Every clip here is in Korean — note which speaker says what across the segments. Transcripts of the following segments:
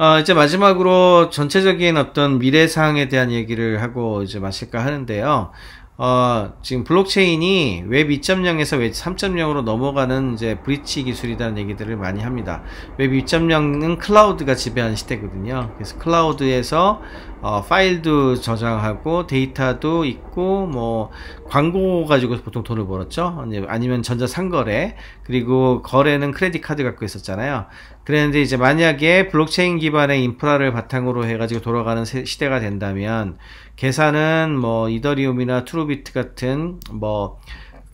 Speaker 1: 어, 이제 마지막으로 전체적인 어떤 미래사항에 대한 얘기를 하고 이제 마실까 하는데요. 어, 지금 블록체인이 웹 2.0에서 웹 3.0으로 넘어가는 이제 브릿지 기술이라는 얘기들을 많이 합니다. 웹 2.0은 클라우드가 지배하는 시대거든요. 그래서 클라우드에서 어, 파일도 저장하고 데이터도 있고 뭐 광고 가지고 보통 돈을 벌었죠. 아니면 전자상거래 그리고 거래는 크레딧 카드 갖고 있었잖아요. 그랬는데 이제 만약에 블록체인 기반의 인프라를 바탕으로 해가지고 돌아가는 시대가 된다면 계산은 뭐 이더리움이나 트루비트 같은 뭐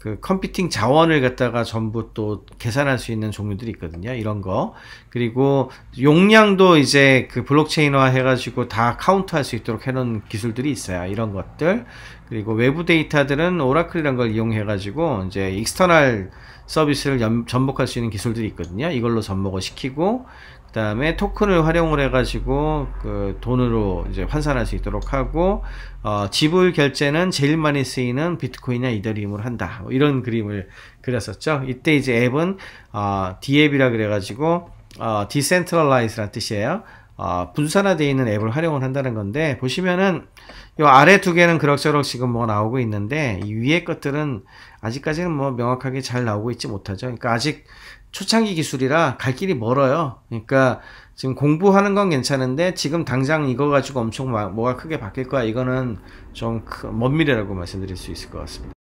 Speaker 1: 그 컴퓨팅 자원을 갖다가 전부 또 계산할 수 있는 종류들이 있거든요. 이런 거. 그리고 용량도 이제 그 블록체인화 해가지고 다 카운트할 수 있도록 해놓은 기술들이 있어요. 이런 것들. 그리고 외부 데이터들은 오라클이라는 걸 이용해가지고 이제 익스터널 서비스를 연, 전복할 수 있는 기술들이 있거든요. 이걸로 접목을 시키고 다음에 토큰을 활용을 해가지고 그 돈으로 이제 환산할 수 있도록 하고 어, 지불 결제는 제일 많이 쓰이는 비트코인이나 이더리움을 한다 뭐 이런 그림을 그렸었죠. 이때 이제 앱은 어, d 앱이라 그래가지고 어, Decentralized란 뜻이에요. 어, 분산화되어 있는 앱을 활용을 한다는 건데 보시면은 요 아래 두 개는 그럭저럭 지금 뭐 나오고 있는데 이 위에 것들은 아직까지는 뭐 명확하게 잘 나오고 있지 못하죠. 그러니까 아직 초창기 기술이라 갈 길이 멀어요. 그러니까 지금 공부하는 건 괜찮은데 지금 당장 이거 가지고 엄청 뭐가 크게 바뀔 거야 이거는 좀 먼 미래라고 말씀드릴 수 있을 것 같습니다.